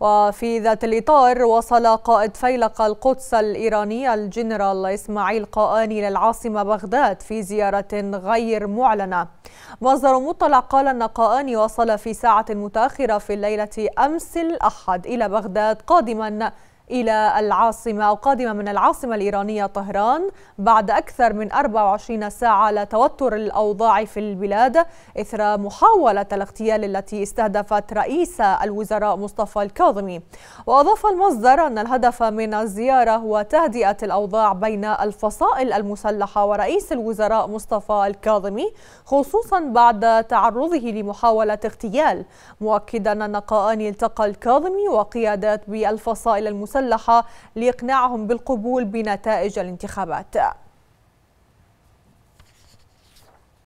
وفي ذات الإطار وصل قائد فيلق القدس الإيراني الجنرال إسماعيل قاني للعاصمة بغداد في زيارة غير معلنة مصدر مطلع قال أن قاني وصل في ساعة متأخرة في الليلة أمس الأحد إلى بغداد قادما إلى العاصمة أو قادمة من العاصمة الإيرانية طهران بعد أكثر من 24 ساعة لتوتر الأوضاع في البلاد إثر محاولة الاغتيال التي استهدفت رئيس الوزراء مصطفى الكاظمي وأضاف المصدر أن الهدف من الزيارة هو تهدئة الأوضاع بين الفصائل المسلحة ورئيس الوزراء مصطفى الكاظمي خصوصا بعد تعرضه لمحاولة اغتيال مؤكدا أن نقاءان التقى الكاظمي وقيادات بالفصائل المسلحة المسلحة لإقناعهم بالقبول بنتائج الانتخابات